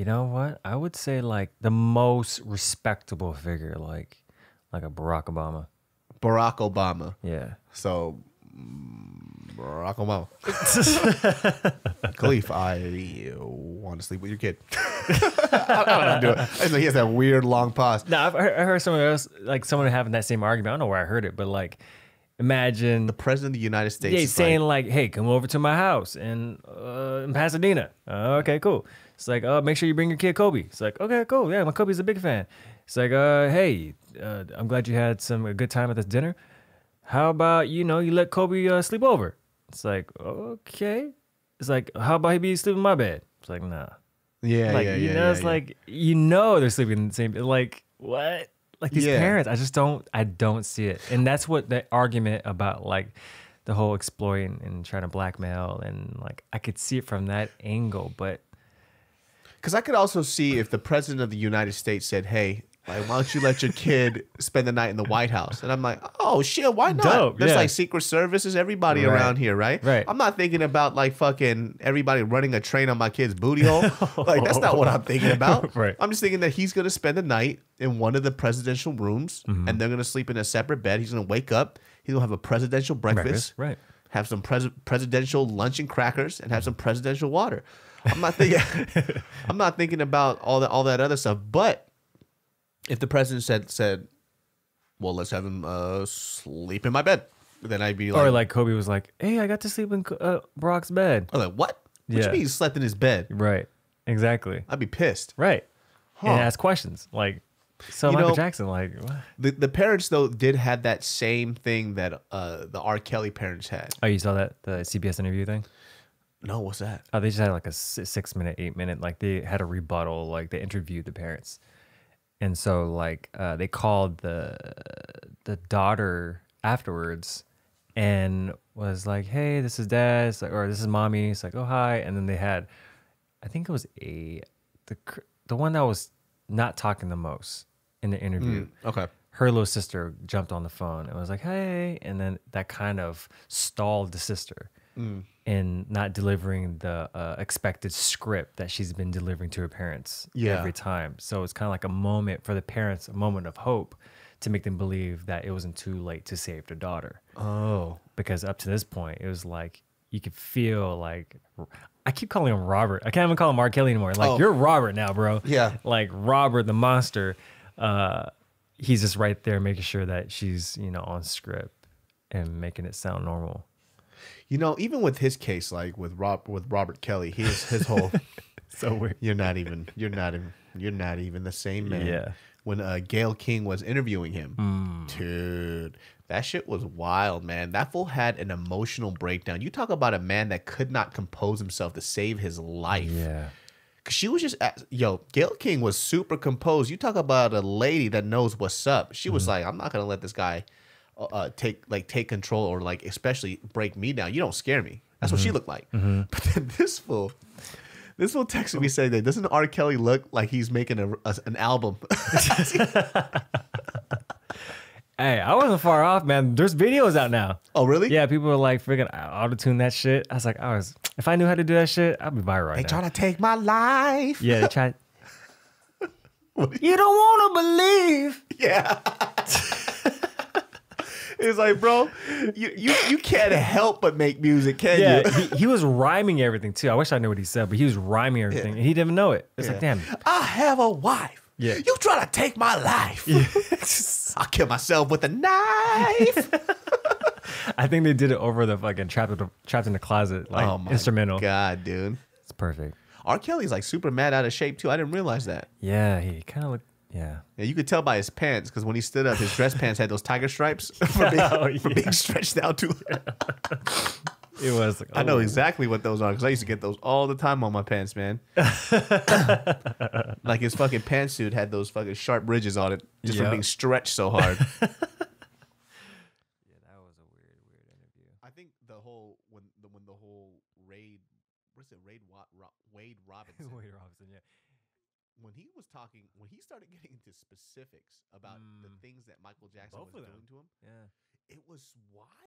You know what? I would say like the most respectable figure, like like a Barack Obama. Barack Obama. Yeah. So mm, Barack Obama. Khalif, I want to sleep with your kid. I don't know to do it. Like he has that weird long pause. Now i heard, I heard someone else, like someone having that same argument. I don't know where I heard it, but like imagine the president of the United States yeah, saying like, "Hey, come over to my house in uh, in Pasadena." Uh, okay, cool. It's like, "Oh, make sure you bring your kid Kobe. It's like, okay, cool. Yeah, my Kobe's a big fan. It's like, uh, hey, uh, I'm glad you had some a good time at this dinner. How about you know you let Kobe uh, sleep over? It's like, okay. It's like, how about he be sleeping in my bed? It's like, nah. Yeah, like, yeah, you yeah, know, yeah, it's yeah. like you know they're sleeping in the same. Like what? like these yeah. parents. I just don't I don't see it, and that's what the argument about like the whole exploiting and trying to blackmail and like I could see it from that angle, but because I could also see if the president of the United States said, "Hey, like, why don't you let your kid spend the night in the White House? And I'm like, oh shit, why not? Dope, There's yeah. like Secret Services, everybody right. around here, right? Right. I'm not thinking about like fucking everybody running a train on my kid's booty hole. like that's not what I'm thinking about. right. I'm just thinking that he's gonna spend the night in one of the presidential rooms, mm-hmm. and they're gonna sleep in a separate bed. He's gonna wake up. He's gonna have a presidential breakfast. breakfast right. Have some pres- presidential lunch and crackers, and have some presidential water. I'm not thinking. I'm not thinking about all that all that other stuff, but if the president said said, well, let's have him uh, sleep in my bed, then I'd be like, or like Kobe was like, hey, I got to sleep in uh, Brock's bed. I'm like, what? What yeah. you mean he slept in his bed? Right. Exactly. I'd be pissed. Right. Huh. And ask questions like. So you Michael know, Jackson, like what? the the parents though did have that same thing that uh the R. Kelly parents had. Oh, you saw that the CBS interview thing? No, what's that? Oh, they just had like a six minute, eight minute, like they had a rebuttal, like they interviewed the parents, and so like uh, they called the the daughter afterwards and was like, "Hey, this is dad," it's like, or "This is mommy." It's like, "Oh hi," and then they had, I think it was a the the one that was not talking the most in the interview. Mm, okay. Her little sister jumped on the phone and was like, "Hey," and then that kind of stalled the sister mm. in not delivering the uh, expected script that she's been delivering to her parents yeah. every time. So it's kind of like a moment for the parents, a moment of hope to make them believe that it wasn't too late to save their daughter. Oh, because up to this point, it was like you could feel like I keep calling him Robert. I can't even call him R. Kelly anymore. Like oh. you're Robert now, bro. Yeah, like Robert the monster. Uh, he's just right there making sure that she's you know on script and making it sound normal you know, even with his case, like with Rob with Robert Kelly, his his whole so weird. You're not even. You're not even. You're not even the same man. Yeah. When uh, Gail King was interviewing him, mm. dude, that shit was wild, man. That fool had an emotional breakdown. You talk about a man that could not compose himself to save his life. Yeah. Cause she was just at, yo, Gail King was super composed. You talk about a lady that knows what's up. She was mm. like, I'm not gonna let this guy uh, uh, take like take control or like especially break me down. You don't scare me. That's mm-hmm. what she mm-hmm. looked like. Mm-hmm. But then this fool, this fool texted me saying that doesn't R. Kelly look like he's making a, a an album? hey, I wasn't far off, man. There's videos out now. Oh, really? Yeah, people are like freaking auto tune that shit. I was like, I was if I knew how to do that shit, I'd be viral right they trying to take my life. Yeah, they try. you don't want to believe. Yeah. It's like, bro, you, you you can't help but make music, can yeah, you? he, he was rhyming everything too. I wish I knew what he said, but he was rhyming everything, yeah. and he didn't know it. It's yeah. like, damn. I have a wife. Yeah. You try to take my life. Yeah. I'll kill myself with a knife. I think they did it over the fucking trapped in the, trapped in the closet like oh instrumental. God, dude, it's perfect. R. Kelly's like super mad out of shape too. I didn't realize that. Yeah, he kind of looked yeah. yeah. You could tell by his pants because when he stood up, his dress pants had those tiger stripes for, being, oh, being stretched out too. it was. Like, oh. I know oh. exactly what those are because I used to get those all the time on my pants, man. like his fucking pantsuit had those fucking sharp ridges on it just yep. from being stretched so hard. yeah, that was a weird, weird interview. I think the whole when the when the whole raid, what's it, raid Wade Robinson. Wade Robinson, yeah when he was talking, when he started getting into specifics about mm. the things that Michael Jackson Both was doing to him, yeah, it was wild.